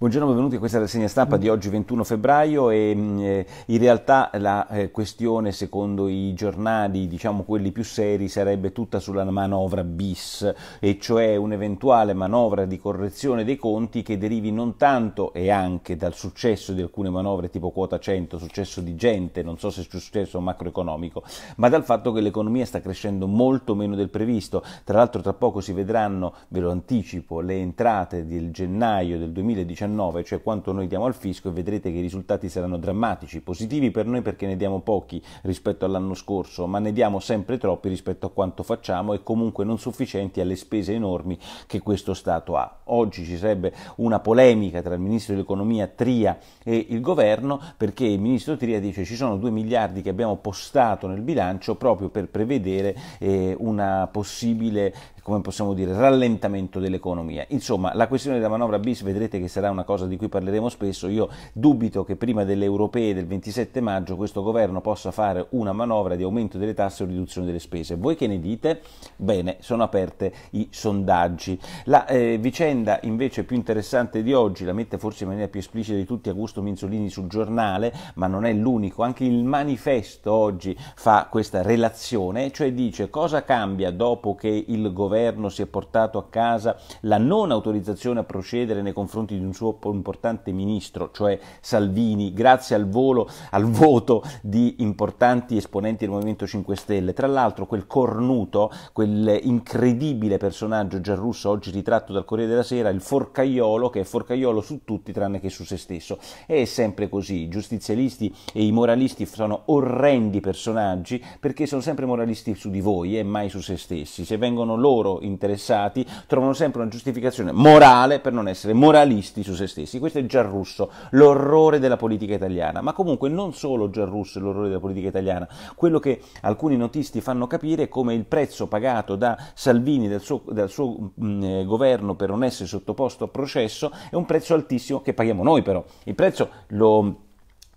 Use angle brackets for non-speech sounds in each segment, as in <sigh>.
Buongiorno, benvenuti a questa rassegna stampa di oggi 21 febbraio e mh, mm, eh, in realtà la eh, questione secondo i giornali, diciamo quelli più seri, sarebbe tutta sulla manovra bis, e cioè un'eventuale manovra di correzione dei conti che derivi non tanto e anche dal successo di alcune manovre tipo quota 100, successo di gente, non so se è successo macroeconomico, ma dal fatto che l'economia sta crescendo molto meno del previsto. Tra l'altro tra poco si vedranno, ve lo anticipo, le entrate del gennaio del 2019 2019, cioè quanto noi diamo al fisco, e vedrete che i risultati saranno drammatici, positivi per noi perché ne diamo pochi rispetto all'anno scorso, ma ne diamo sempre troppi rispetto a quanto facciamo e comunque non sufficienti alle spese enormi che questo Stato ha. Oggi ci sarebbe una polemica tra il Ministro dell'Economia Tria e il Governo perché il Ministro Tria dice ci sono 2 miliardi che abbiamo postato nel bilancio proprio per prevedere eh, una possibile come possiamo dire, rallentamento dell'economia. Insomma, la questione della manovra bis vedrete che sarà una una cosa di cui parleremo spesso, io dubito che prima delle europee del 27 maggio questo governo possa fare una manovra di aumento delle tasse o riduzione delle spese. Voi che ne dite? Bene, sono aperte i sondaggi. La eh, vicenda invece più interessante di oggi la mette forse in maniera più esplicita di tutti Augusto Minzolini sul giornale, ma non è l'unico, anche il manifesto oggi fa questa relazione, cioè dice cosa cambia dopo che il governo si è portato a casa la non autorizzazione a procedere nei confronti di un suo importante ministro, cioè Salvini, grazie al, volo, al voto di importanti esponenti del Movimento 5 Stelle. Tra l'altro quel cornuto, quel incredibile personaggio Gianrusso, oggi ritratto dal Corriere della Sera, il forcaiolo, che è forcaiolo su tutti tranne che su se stesso. E è sempre così, i giustizialisti e i moralisti sono orrendi personaggi perché sono sempre moralisti su di voi e mai su se stessi. Se vengono loro interessati, trovano sempre una giustificazione morale per non essere moralisti su se stessi se stessi. Questo è Giarrusso, l'orrore della politica italiana. Ma comunque non solo Giarrusso è l'orrore della politica italiana, quello che alcuni notisti fanno capire è come il prezzo pagato da Salvini, dal suo, dal suo mh, mm, eh, governo per non essere sottoposto a processo, è un prezzo altissimo che paghiamo noi però. Il prezzo lo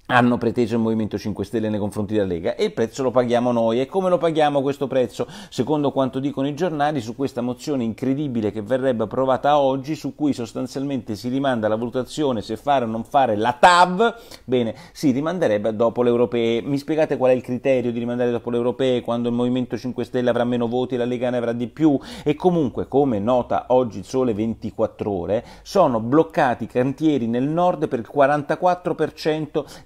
hanno preteso il Movimento 5 Stelle nei confronti della Lega e il prezzo lo paghiamo noi. E come lo paghiamo questo prezzo? Secondo quanto dicono i giornali, su questa mozione incredibile che verrebbe approvata oggi, su cui sostanzialmente si rimanda la valutazione se fare o non fare la TAV, bene, si rimanderebbe dopo le europee. Mi spiegate qual è il criterio di rimandare dopo le europee quando il Movimento 5 Stelle avrà meno voti e la Lega ne avrà di più? E comunque, come nota oggi il sole 24 ore, sono bloccati i cantieri nel nord per il 44%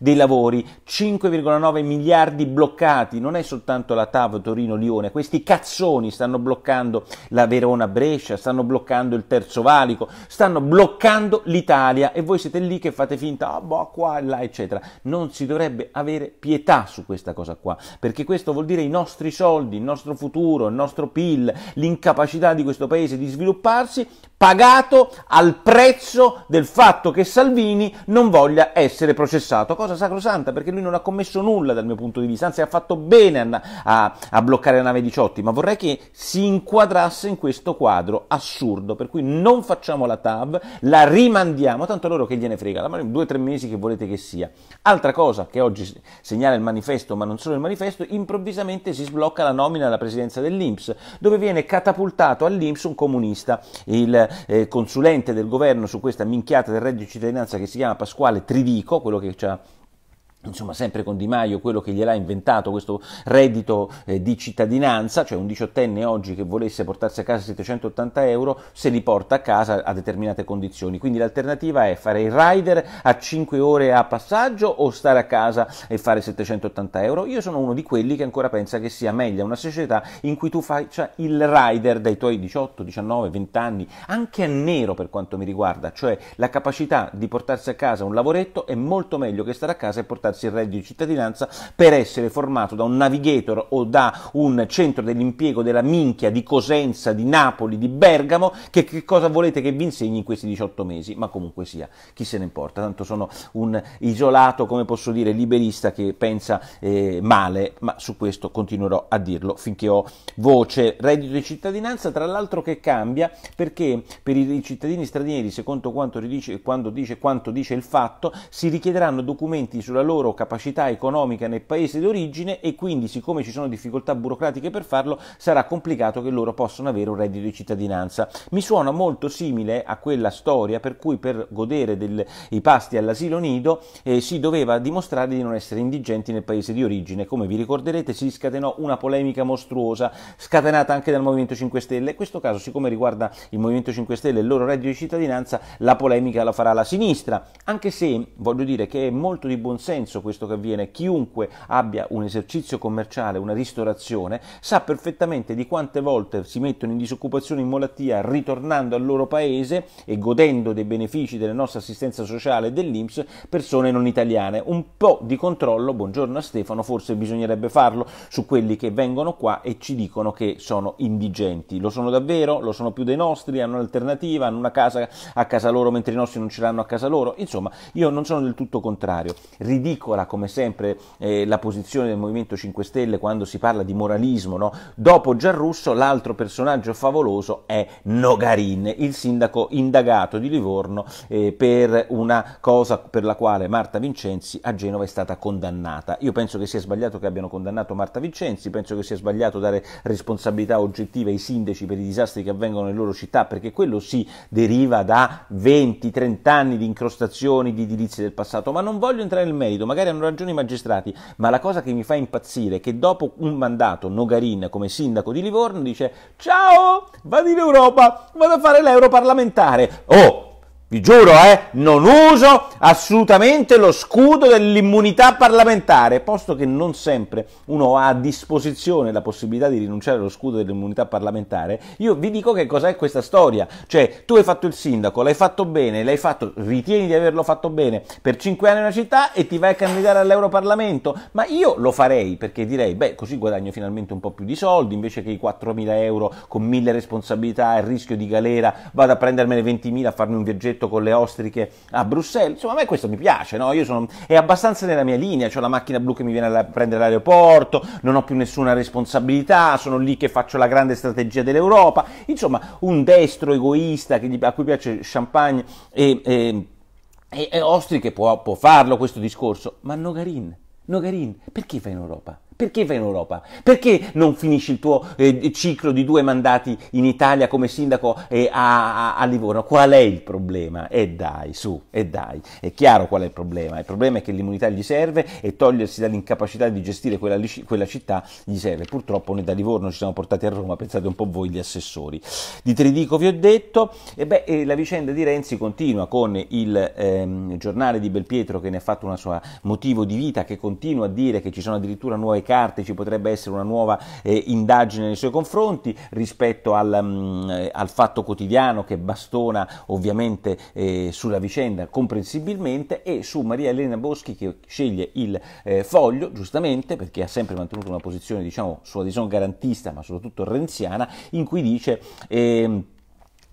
dei lavori, 5,9 miliardi bloccati, non è soltanto la TAV Torino-Lione, questi cazzoni stanno bloccando la Verona-Brescia, stanno bloccando il Terzo Valico, stanno bloccando l'Italia e voi siete lì che fate finta, ah oh, boh, qua e là, eccetera. Non si dovrebbe avere pietà su questa cosa qua, perché questo vuol dire i nostri soldi, il nostro futuro, il nostro PIL, l'incapacità di questo paese di svilupparsi pagato al prezzo del fatto che Salvini non voglia essere processato, cosa sacrosanta perché lui non ha commesso nulla dal mio punto di vista, anzi ha fatto bene a, a, a, bloccare la nave 18, ma vorrei che si inquadrasse in questo quadro assurdo, per cui non facciamo la TAV, la rimandiamo, tanto loro che gliene frega, la, due o tre mesi che volete che sia. Altra cosa che oggi segnala il manifesto, ma non solo il manifesto, improvvisamente si sblocca la nomina alla presidenza dell'Inps, dove viene catapultato all'Inps un comunista, il eh, consulente del governo su questa minchiata del reddito di cittadinanza che si chiama Pasquale Trivico, quello che ci ha insomma sempre con Di Maio quello che gliel'ha inventato questo reddito eh, di cittadinanza, cioè un diciottenne oggi che volesse portarsi a casa 780 euro se li porta a casa a determinate condizioni, quindi l'alternativa è fare il rider a 5 ore a passaggio o stare a casa e fare 780 euro, io sono uno di quelli che ancora pensa che sia meglio una società in cui tu faccia cioè, il rider dai tuoi 18, 19, 20 anni, anche a nero per quanto mi riguarda, cioè la capacità di portarsi a casa un lavoretto è molto meglio che stare a casa e portarsi candidarsi al reddito di cittadinanza per essere formato da un navigator o da un centro dell'impiego della minchia di Cosenza, di Napoli, di Bergamo, che, che cosa volete che vi insegni in questi 18 mesi? Ma comunque sia, chi se ne importa, tanto sono un isolato, come posso dire, liberista che pensa eh, male, ma su questo continuerò a dirlo finché ho voce. Reddito di cittadinanza, tra l'altro che cambia, perché per i cittadini stranieri, secondo quanto dice, quanto dice, quanto dice il fatto, si richiederanno documenti sulla loro loro capacità economica nel paese d'origine e quindi siccome ci sono difficoltà burocratiche per farlo sarà complicato che loro possano avere un reddito di cittadinanza. Mi suona molto simile a quella storia per cui per godere dei pasti all'asilo nido eh, si doveva dimostrare di non essere indigenti nel paese di origine. Come vi ricorderete si scatenò una polemica mostruosa scatenata anche dal Movimento 5 Stelle. In questo caso siccome riguarda il Movimento 5 Stelle e il loro reddito di cittadinanza la polemica la farà la sinistra, anche se voglio dire che è molto di buon senso senso questo che avviene. Chiunque abbia un esercizio commerciale, una ristorazione, sa perfettamente di quante volte si mettono in disoccupazione in malattia ritornando al loro paese e godendo dei benefici della nostra assistenza sociale e dell'Inps persone non italiane. Un po' di controllo, buongiorno a Stefano, forse bisognerebbe farlo su quelli che vengono qua e ci dicono che sono indigenti. Lo sono davvero? Lo sono più dei nostri? Hanno un'alternativa? Hanno una casa a casa loro mentre i nostri non ce l'hanno a casa loro? Insomma, io non sono del tutto contrario. Ridico veicola come sempre eh, la posizione del Movimento 5 Stelle quando si parla di moralismo. No? Dopo Giarrusso l'altro personaggio favoloso è Nogarin, il sindaco indagato di Livorno eh, per una cosa per la quale Marta Vincenzi a Genova è stata condannata. Io penso che sia sbagliato che abbiano condannato Marta Vincenzi, penso che sia sbagliato dare responsabilità oggettiva ai sindaci per i disastri che avvengono nelle loro città, perché quello sì deriva da 20-30 anni di incrostazioni, di edilizie del passato, ma non voglio entrare nel merito, magari hanno ragione i magistrati, ma la cosa che mi fa impazzire è che dopo un mandato Nogarin come sindaco di Livorno dice ciao, vado in Europa, vado a fare l'europarlamentare. Oh, vi giuro, eh, non uso assolutamente lo scudo dell'immunità parlamentare, posto che non sempre uno ha a disposizione la possibilità di rinunciare allo scudo dell'immunità parlamentare, io vi dico che cos'è questa storia. Cioè, tu hai fatto il sindaco, l'hai fatto bene, l'hai fatto, ritieni di averlo fatto bene per cinque anni in una città e ti vai a candidare all'Europarlamento, ma io lo farei perché direi, beh, così guadagno finalmente un po' più di soldi, invece che i 4.000 euro con mille responsabilità e rischio di galera, vado a prendermene 20.000 a farmi un viaggetto viaggetto con le ostriche a Bruxelles. Insomma, a me questo mi piace, no? Io sono, è abbastanza nella mia linea, ho la macchina blu che mi viene a prendere l'aeroporto, non ho più nessuna responsabilità, sono lì che faccio la grande strategia dell'Europa. Insomma, un destro egoista gli, a cui piace champagne e, e, e, e ostriche può, può farlo questo discorso, ma Nogarin, Nogarin, perché va in Europa? Perché vai in Europa? Perché non finisci il tuo eh, ciclo di due mandati in Italia come sindaco eh, a, a, Livorno? Qual è il problema? E eh dai, su, e dai. È chiaro qual è il problema. Il problema è che l'immunità gli serve e togliersi dall'incapacità di gestire quella, quella città gli serve. Purtroppo noi da Livorno ci siamo portati a Roma, pensate un po' voi gli assessori. Di Tridico vi ho detto, e beh, eh, la vicenda di Renzi continua con il ehm, giornale di Belpietro che ne ha fatto una sua motivo di vita, che continua a dire che ci sono addirittura nuove carte ci potrebbe essere una nuova eh, indagine nei suoi confronti rispetto al, mh, mm, eh, al fatto quotidiano che bastona ovviamente eh, sulla vicenda comprensibilmente e su Maria Elena Boschi che sceglie il eh, foglio giustamente perché ha sempre mantenuto una posizione diciamo sulla diciamo garantista ma soprattutto renziana in cui dice ehm,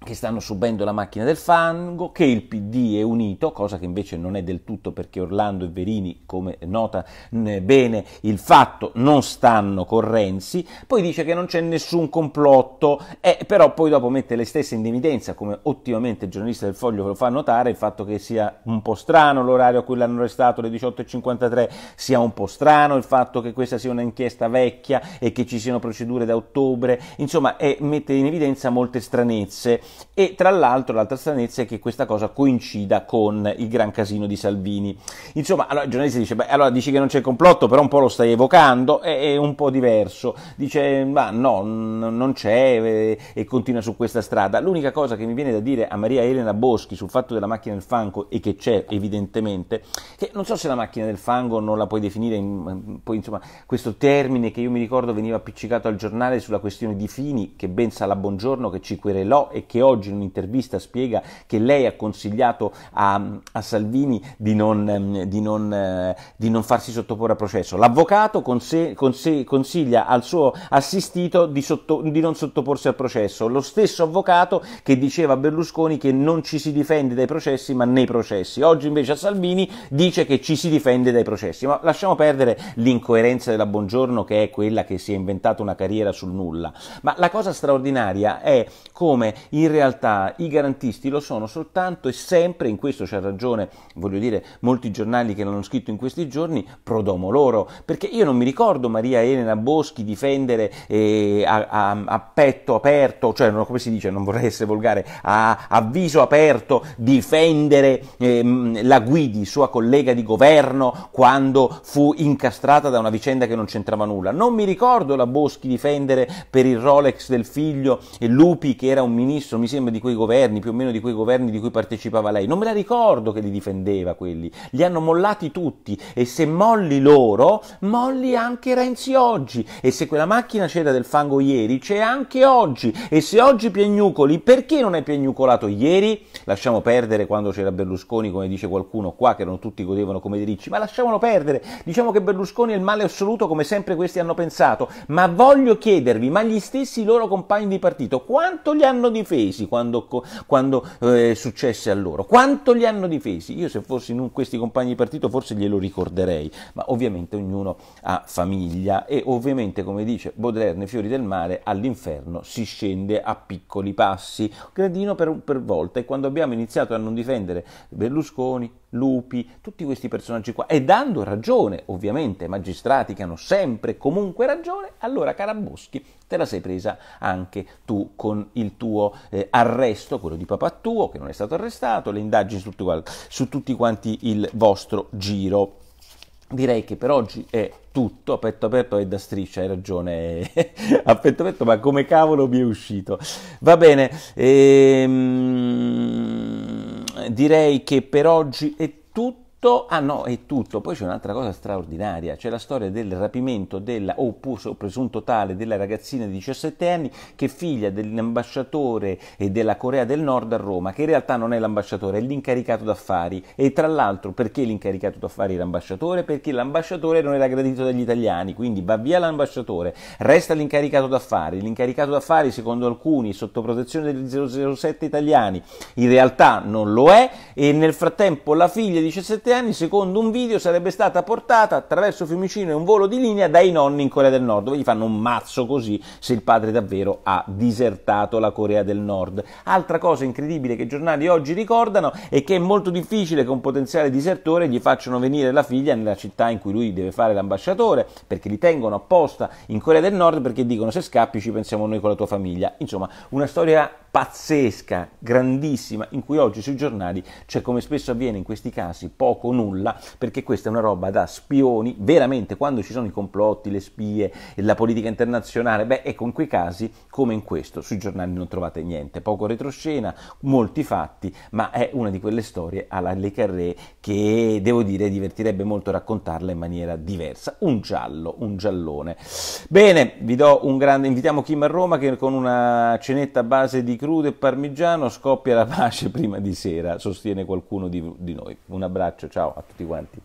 che stanno subendo la macchina del fango, che il PD è unito, cosa che invece non è del tutto perché Orlando e Verini, come nota bene il fatto, non stanno con Renzi, poi dice che non c'è nessun complotto, eh, però poi dopo mette le stesse in evidenza, come ottimamente il giornalista del Foglio lo fa notare, il fatto che sia un po' strano l'orario a cui l'hanno arrestato, le 18.53, sia un po' strano il fatto che questa sia un'inchiesta vecchia e che ci siano procedure da ottobre, insomma eh, mette in evidenza molte stranezze. E tra l'altro l'altra stranezza è che questa cosa coincida con il gran casino di Salvini. Insomma, allora, il giornalista dice, beh, allora dici che non c'è il complotto, però un po' lo stai evocando, è, è un po' diverso. Dice, ma no, non c'è e, eh, e continua su questa strada. L'unica cosa che mi viene da dire a Maria Elena Boschi sul fatto della macchina del fango, e che c'è evidentemente, che non so se la macchina del fango non la puoi definire, in, poi insomma, questo termine che io mi ricordo veniva appiccicato al giornale sulla questione di Fini, che ben sa la buongiorno, che ci querelò e che ho oggi in un'intervista spiega che lei ha consigliato a, a Salvini di non, ehm, di, non, eh, di non, farsi sottoporre a processo. L'avvocato conse, conse, consiglia al suo assistito di, sotto, di non sottoporsi al processo. Lo stesso avvocato che diceva a Berlusconi che non ci si difende dai processi ma nei processi. Oggi invece a Salvini dice che ci si difende dai processi. Ma lasciamo perdere l'incoerenza della Buongiorno che è quella che si è inventata una carriera sul nulla. Ma la cosa straordinaria è come in in realtà i garantisti lo sono soltanto e sempre, in questo c'ha ragione, voglio dire, molti giornali che l'hanno scritto in questi giorni, prodomo loro, perché io non mi ricordo Maria Elena Boschi difendere eh, a, a, a, petto aperto, cioè no, come si dice, non vorrei essere volgare, a, a viso aperto difendere eh, la Guidi, sua collega di governo, quando fu incastrata da una vicenda che non c'entrava nulla. Non mi ricordo la Boschi difendere per il Rolex del figlio e Lupi che era un ministro ministro, mi sembra, di quei governi, più o meno di quei governi di cui partecipava lei. Non me la ricordo che li difendeva quelli. Li hanno mollati tutti e se molli loro, molli anche Renzi oggi. E se quella macchina c'era del fango ieri, c'è anche oggi. E se oggi piagnucoli, perché non è piagnucolato ieri? Lasciamo perdere quando c'era Berlusconi, come dice qualcuno qua, che non tutti godevano come dei ricci, ma lasciamolo perdere. Diciamo che Berlusconi è il male assoluto, come sempre questi hanno pensato. Ma voglio chiedervi, ma gli stessi loro compagni di partito, quanto li hanno difesi? difesi quando, quando eh, successe a loro? Quanto li hanno difesi? Io se fossi in un, questi compagni di partito forse glielo ricorderei, ma ovviamente ognuno ha famiglia e ovviamente come dice Baudelaire nei Fiori del Mare, all'inferno si scende a piccoli passi, gradino per, per volta e quando abbiamo iniziato a non difendere Berlusconi, Lupi, tutti questi personaggi qua, e dando ragione, ovviamente, magistrati che hanno sempre e comunque ragione, allora Caraboschi te la sei presa anche tu con il tuo eh, arresto, quello di Papattuo, che non è stato arrestato, le indagini su tutti, su tutti quanti il vostro giro. Direi che per oggi è tutto, a aperto è da striscia, hai ragione, eh, <laughs> a aperto, ma come cavolo mi è uscito. Va bene, ehm, direi che per oggi è tutto tutto, ah no, è tutto. Poi c'è un'altra cosa straordinaria, c'è la storia del rapimento della, o presunto tale, della ragazzina di 17 anni che è figlia dell'ambasciatore della Corea del Nord a Roma, che in realtà non è l'ambasciatore, è l'incaricato d'affari. E tra l'altro perché l'incaricato d'affari era ambasciatore? Perché l'ambasciatore non era gradito dagli italiani, quindi va via l'ambasciatore, resta l'incaricato d'affari. L'incaricato d'affari, secondo alcuni, sotto protezione degli 007 italiani, in realtà non lo è e nel frattempo la figlia di 17 anni anni, secondo un video, sarebbe stata portata attraverso Fiumicino e un volo di linea dai nonni in Corea del Nord, dove gli fanno un mazzo così se il padre davvero ha disertato la Corea del Nord. Altra cosa incredibile che i giornali oggi ricordano è che è molto difficile che un potenziale disertore gli facciano venire la figlia nella città in cui lui deve fare l'ambasciatore, perché li tengono apposta in Corea del Nord perché dicono se scappi ci pensiamo noi con la tua famiglia. Insomma, una storia pazzesca, grandissima, in cui oggi sui giornali c'è cioè, come spesso avviene in questi casi poco poco o nulla, perché questa è una roba da spioni, veramente quando ci sono i complotti, le spie, la politica internazionale, beh, ecco in quei casi come in questo, sui giornali non trovate niente, poco retroscena, molti fatti, ma è una di quelle storie alla Le Carré che devo dire divertirebbe molto raccontarla in maniera diversa, un giallo, un giallone. Bene, vi do un grande invitiamo Kim a Roma che con una cenetta a base di crudo e parmigiano scoppia la pace prima di sera, sostiene qualcuno di, di noi. Un abbraccio, ciao a tutti quanti.